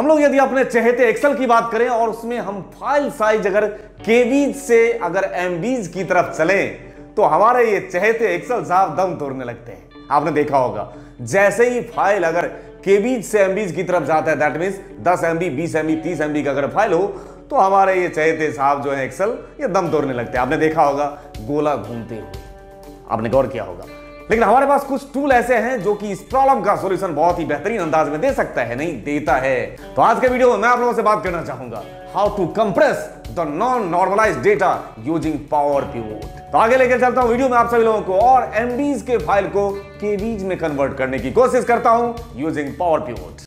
हम लोग यदि अपने चहेते एक्सेल की बात करें और उसमें हम फाइल साइज अगर केवीज से अगर एमबीज की तरफ चलें तो हमारे ये चहेते एक्सेल साहब दम तोड़ने लगते हैं आपने देखा होगा जैसे ही फाइल अगर केबीज से एमबीज की तरफ जाता है दैट मीन दस एम बी बीस एमबी तीस एमबी का अगर फाइल हो तो हमारे ये चहेते साहब जो है एक्सल ये दम तोड़ने लगते हैं आपने देखा होगा गोला घूमते हुए आपने गौर किया होगा लेकिन हमारे पास कुछ टूल ऐसे हैं जो कि इस प्रॉब्लम का सोल्यूशन बहुत ही बेहतरीन अंदाज में दे सकता है नहीं देता है तो आज के वीडियो में मैं आप लोगों से बात करना चाहूंगा how to compress the non normalize data using power pivot तो आगे लेकर चलता हूं वीडियो में आप सभी लोगों को और एमबीज के फाइल को केवीज में कन्वर्ट करने की कोशिश करता हूं यूजिंग पावर पिवोट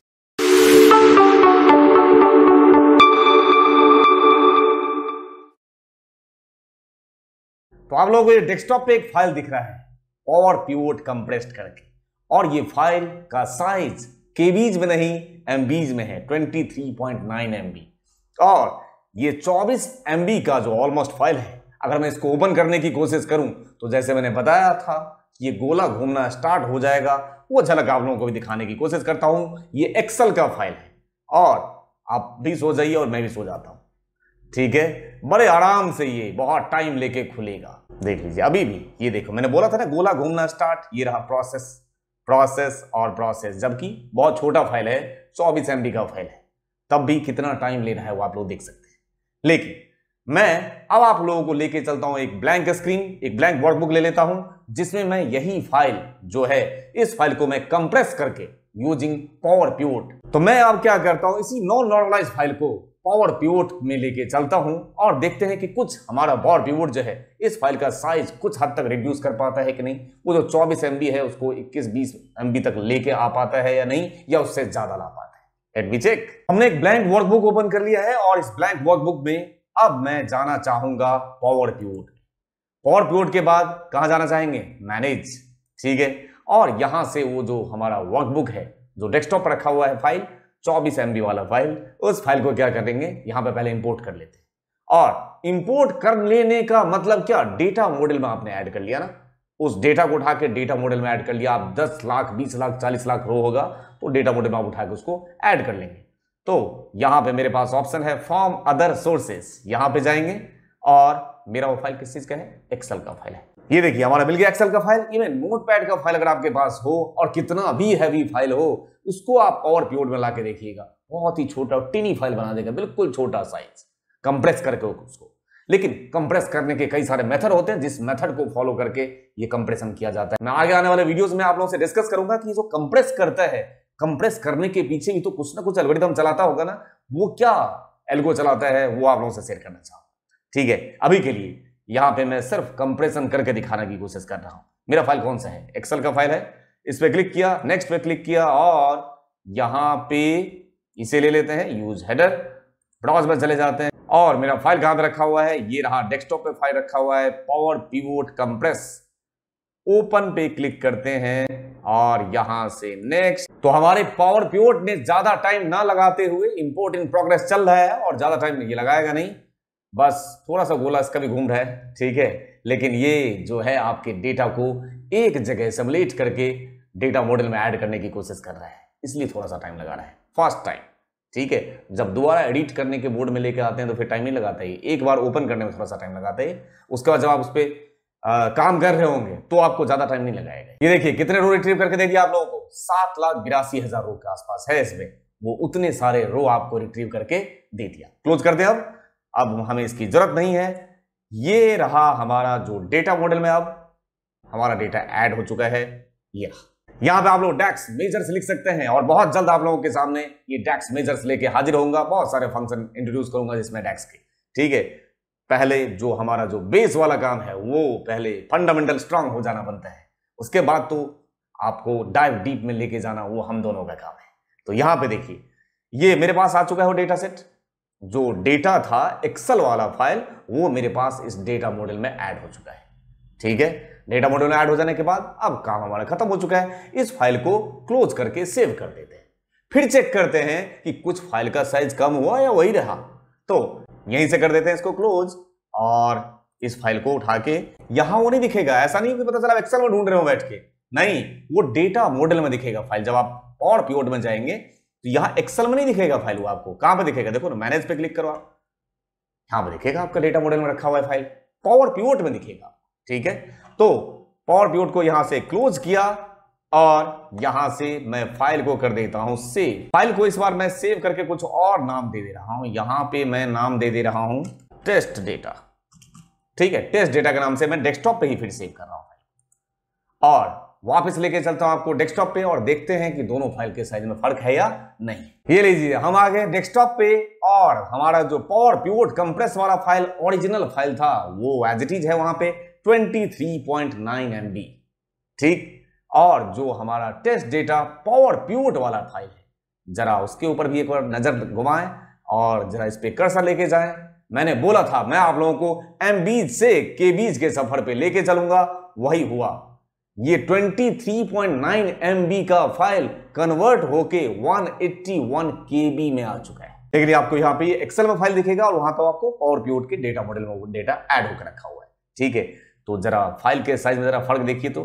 तो आप लोगों को ये डेस्कटॉप पे एक फाइल दिख रहा है और पिवोट कंप्रेस्ड करके और ये फाइल का साइज के बीज में नहीं एम में है 23.9 एम और ये 24 एम का जो ऑलमोस्ट फाइल है अगर मैं इसको ओपन करने की कोशिश करूं तो जैसे मैंने बताया था ये गोला घूमना स्टार्ट हो जाएगा वो झलक आप लोगों को भी दिखाने की कोशिश करता हूं ये एक्सल का फाइल है और आप भी सो जाइए और मैं भी सो जाता हूं ठीक है बड़े आराम से ये बहुत टाइम लेके खुलेगा देख लीजिए अभी भी ये देखो मैंने बोला था ना गोला घूमना स्टार्ट ये रहा प्रोसेस प्रोसेस और प्रोसेस जबकि बहुत छोटा फाइल है चौबीस एम का फाइल है तब भी कितना टाइम ले रहा है वो आप लोग देख सकते हैं लेकिन मैं अब आप लोगों को लेके चलता हूं एक ब्लैंक स्क्रीन एक ब्लैंक वर्कबुक ले लेता हूं जिसमें मैं यही फाइल जो है इस फाइल को मैं कंप्रेस करके यूजिंग पावर प्योर तो मैं अब क्या करता हूं इसी नॉन नॉर्मलाइज फाइल को पावर पीवोट में लेके चलता हूं और देखते हैं कि कुछ हमारा पावर पीवोट जो है इस फाइल का साइज कुछ हद तक रिड्यूस कर पाता है कि नहीं वो जो 24 एम है उसको 21-20 एम तक लेके आ पाता है या नहीं या उससे ज्यादा ला पाता है एट बी चेक हमने एक ब्लैंक वर्कबुक ओपन कर लिया है और इस ब्लैंक वर्कबुक में अब मैं जाना चाहूंगा पावर पिवोट पावर पिवोट के बाद कहा जाना चाहेंगे मैनेज ठीक है और यहां से वो जो हमारा वर्कबुक है जो डेस्कटॉप पर रखा हुआ है फाइल चौबीस एम वाला फाइल उस फाइल को क्या करेंगे यहां पे पहले इंपोर्ट कर लेते हैं और इंपोर्ट कर लेने का मतलब क्या डेटा मॉडल में आपने ऐड कर लिया ना उस डेटा को उठा के डेटा मॉडल में ऐड कर लिया आप 10 लाख 20 लाख 40 लाख रो होगा तो डेटा मॉडल में आप उठा के उसको ऐड कर लेंगे तो यहां पे मेरे पास ऑप्शन है फॉर्म अदर सोर्सेस यहां पे जाएंगे और मेरा वो फाइल किस चीज का है एक्सल का फाइल है ये देखिए हमारा मिल गया एक्सेल का फाइल इवन नोटपैड का फाइल अगर आपके पास हो और कितना भी हैवी फाइल हो उसको आप पावर प्योर में ला के देखिएगा बहुत ही छोटा टिनी फाइल बना देगा बिल्कुल छोटा साइज कंप्रेस करके उसको लेकिन कंप्रेस करने के कई सारे मेथड होते हैं जिस मेथड को फॉलो करके ये कंप्रेशन किया जाता है मैं आगे आने वाले वीडियोस में आप लोगों से डिस्कस करूंगा कि जो कंप्रेस करता है कंप्रेस करने के पीछे भी तो कुछ ना कुछ एल्गोरिथम चलाता होगा ना वो क्या एल्गो चलाता है वो आप लोगों से शेयर करना चाहूंगा ठीक है अभी के लिए यहाँ पे मैं सिर्फ कंप्रेशन करके दिखाने की कोशिश कर रहा हूँ मेरा फाइल कौन सा है एक्सेल का फाइल है इस पर क्लिक किया नेक्स्ट पे क्लिक किया और यहाँ पे इसे ले लेते हैं यूज हेडर ब्राउज में चले जाते हैं और मेरा फाइल कहां पे रखा हुआ है ये रहा डेस्कटॉप पे फाइल रखा हुआ है पावर पीवोट कंप्रेस ओपन पे क्लिक करते हैं और यहां से नेक्स्ट तो हमारे पावर पिवोट ने ज्यादा टाइम ना लगाते हुए इंपोर्ट इन प्रोग्रेस चल रहा है और ज्यादा टाइम ये लगाएगा नहीं बस थोड़ा सा गोला इसका भी घूम रहा है ठीक है लेकिन ये जो है आपके डेटा को एक जगह सबलेट करके डेटा मॉडल में ऐड करने की कोशिश कर रहा है इसलिए थोड़ा सा टाइम लगा रहा है फास्ट टाइम ठीक है जब दोबारा एडिट करने के बोर्ड में लेके आते हैं तो फिर टाइम नहीं लगाता है एक बार ओपन करने में थोड़ा सा टाइम लगाता है उसके बाद जब आप उस पर काम कर रहे होंगे तो आपको ज्यादा टाइम नहीं लगाएगा ये देखिए कितने रो रिट्रीव करके दे दिया आप लोगों को सात लाख बिरासी हजार रो के आसपास है इसमें वो उतने सारे रो आपको रिट्रीव करके दे दिया क्लोज कर दे अब अब हमें इसकी ज़रूरत नहीं है ये रहा हमारा जो डेटा मॉडल में अब हमारा डेटा ऐड हो चुका है यह यहां पे आप लोग डैक्स मेजर्स लिख सकते हैं और बहुत जल्द आप लोगों के सामने ये डैक्स मेजर्स लेके हाजिर होऊंगा बहुत सारे फंक्शन इंट्रोड्यूस करूंगा जिसमें डैक्स के ठीक है पहले जो हमारा जो बेस वाला काम है वो पहले फंडामेंटल स्ट्रांग हो जाना बनता है उसके बाद तो आपको डाइव डीप में लेके जाना वो हम दोनों का काम है तो यहां पर देखिए ये मेरे पास आ चुका है वो डेटा सेट जो डेटा था एक्सल वाला फाइल वो मेरे पास इस डेटा मॉडल में ऐड हो चुका है ठीक है डेटा मॉडल में ऐड हो जाने के बाद अब काम हमारा खत्म हो चुका है इस फाइल को क्लोज करके सेव कर देते हैं फिर चेक करते हैं कि कुछ फाइल का साइज कम हुआ या वही रहा तो यहीं से कर देते हैं इसको क्लोज और इस फाइल को उठा के यहां वो नहीं दिखेगा ऐसा नहीं कि पता चला एक्सेल में ढूंढ रहे हो बैठ के नहीं वो डेटा मॉडल में दिखेगा फाइल जब आप और पिवट में जाएंगे तो यहां एक्सेल में नहीं दिखेगा फाइल वो आपको कहां पर दिखेगा देखो ना मैनेज पे क्लिक करो आप यहां पर दिखेगा आपका डेटा मॉडल में रखा हुआ है फाइल पावर पिवोट में दिखेगा ठीक है तो पावर प्योट को यहां से क्लोज किया और यहां से मैं फाइल को कर देता हूं सेव फाइल को इस बार मैं सेव करके कुछ और नाम दे दे रहा हूं यहां पे मैं नाम दे दे रहा हूं टेस्ट डेटा ठीक है टेस्ट डेटा के नाम से मैं डेस्कटॉप पे ही फिर सेव कर रहा हूं और वापस लेके चलता हूं आपको डेस्कटॉप पे और देखते हैं कि दोनों फाइल के साइज में फर्क है या नहीं ये लीजिए हम आ गए डेस्कटॉप पे और हमारा जो पावर प्योर कंप्रेस वाला फाइल ओरिजिनल फाइल था वो एज इट इज है वहां पे 23.9 एमबी ठीक और जो हमारा टेस्ट डेटा पावर प्योर वाला फाइल है जरा उसके ऊपर भी एक बार नजर घुमाएं और जरा इस पे कर्सर लेके जाए मैंने बोला था मैं आप लोगों को एम बीज से के के सफर पे लेके चलूंगा वही हुआ ये 23.9 MB का फाइल कन्वर्ट होके 181 KB में आ चुका है लेकिन आपको यहां पे ये एक्सेल में फाइल दिखेगा और वहां पर तो आपको पावर पीओट के डेटा मॉडल में डेटा ऐड होकर रखा हुआ है ठीक है तो जरा फाइल के साइज में जरा फर्क देखिए तो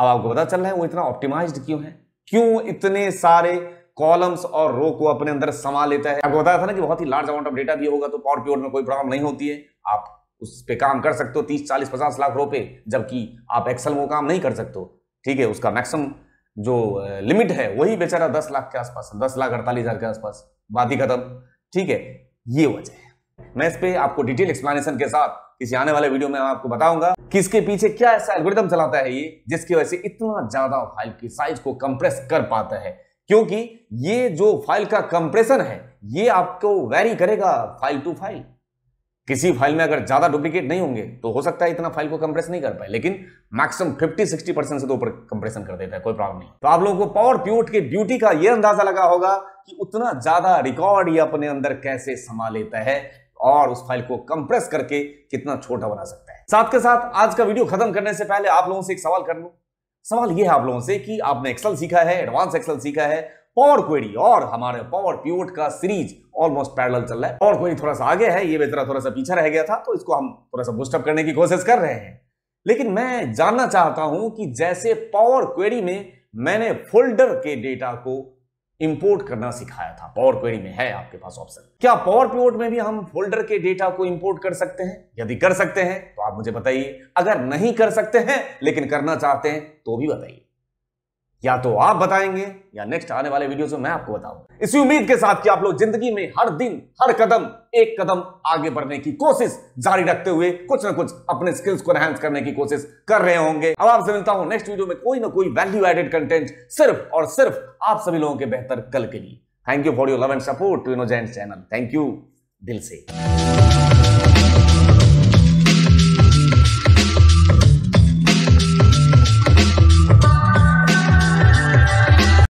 अब आपको पता चल रहा है वो इतना ऑप्टिमाइज क्यों है क्यों इतने सारे कॉलम्स और रो को अपने अंदर समा लेता है आपको बताया था ना कि बहुत ही लार्ज अमाउंट ऑफ डेटा भी होगा तो पावर प्योर में कोई प्रॉब्लम नहीं होती है आप उस पर काम कर सकते हो तीस चालीस पचास लाख रुपए जबकि आप एक्सल वो काम नहीं कर सकते हो ठीक है उसका मैक्सिमम जो लिमिट है वही बेचारा दस लाख के आसपास दस लाख अड़तालीस हजार के आसपास बात ही खत्म ठीक है ये वजह है मैं इस पर आपको डिटेल एक्सप्लेनेशन के साथ किसी आने वाले वीडियो में आपको बताऊंगा कि इसके पीछे क्या ऐसा एल्गोरिदम चलाता है ये जिसकी वजह से इतना ज्यादा फाइल की साइज को कंप्रेस कर पाता है क्योंकि ये जो फाइल का कंप्रेशन है ये आपको वेरी करेगा फाइल टू फाइल किसी फाइल में अगर ज़्यादा डुप्लीकेट नहीं होंगे तो हो सकता है इतना फाइल को कंप्रेस नहीं कर पाए लेकिन मैक्सिमम 50 60 परसेंट से तो ऊपर कंप्रेशन कर देता है कोई प्रॉब्लम नहीं तो आप लोगों को पावर प्यूट के ब्यूटी का यह अंदाजा लगा होगा कि उतना ज़्यादा रिकॉर्ड ये अपने अंदर कैसे समा लेता है और उस फाइल को कंप्रेस करके कितना छोटा बना सकता है साथ के साथ आज का वीडियो खत्म करने से पहले आप लोगों से एक सवाल कर लू सवाल यह है आप लोगों से कि आपने एक्सेल सीखा है एडवांस एक्सेल सीखा है पावर क्वेरी और हमारे पावर पिवट का सीरीज ऑलमोस्ट पैरेलल चल रहा है पावर क्वेरी थोड़ा सा आगे है ये बेतरा थोड़ा सा पीछे रह गया था तो इसको हम थोड़ा सा बुस्टअप करने की कोशिश कर रहे हैं लेकिन मैं जानना चाहता हूं कि जैसे पावर क्वेरी में मैंने फोल्डर के डेटा को इंपोर्ट करना सिखाया था पावर क्वेरी में है आपके पास ऑप्शन क्या पावर पिवोट में भी हम फोल्डर के डेटा को इंपोर्ट कर सकते हैं यदि कर सकते हैं तो आप मुझे बताइए अगर नहीं कर सकते हैं लेकिन करना चाहते हैं तो भी बताइए या तो आप बताएंगे या नेक्स्ट आने वाले वीडियो में मैं आपको बताऊं इसी उम्मीद के साथ कि आप लोग जिंदगी में हर दिन हर कदम एक कदम आगे बढ़ने की कोशिश जारी रखते हुए कुछ ना कुछ अपने स्किल्स को एनहेंस करने की कोशिश कर रहे होंगे अब आपसे मिलता हूं नेक्स्ट वीडियो में कोई ना कोई वैल्यू एडेड कंटेंट सिर्फ और सिर्फ आप सभी लोगों के बेहतर कल के लिए thank you for your love and support to innocent channel thank you दिल से